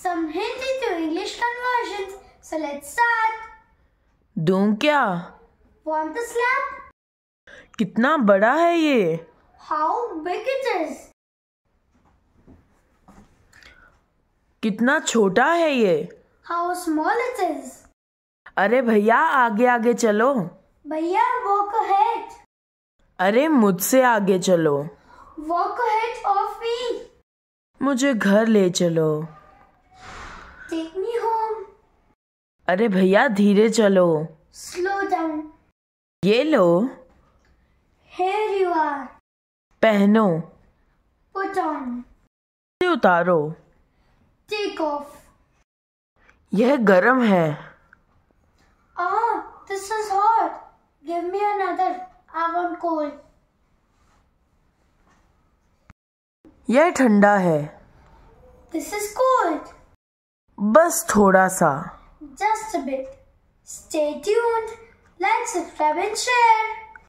some Hindi to English conversions. So let's start. दूं kya? Want the slab? Kitna bada hai ye? How big it is? कितना छोटा है ये How small it is? अरे भैया आगे आगे चलो भैया walk ahead. अरे मुझसे आगे चलो वॉक ahead ऑफ मी मुझे घर ले चलो अरे भैया धीरे चलो स्लो डाउन ये लो हेयर यू आर पहनो पुट ऑन उतारो टेक ऑफ यह गरम है ah this is hot give me another I want cold यह ठंडा है दिस इज कोल्ड बस थोड़ा सा just a bit. Stay tuned, like, subscribe and share.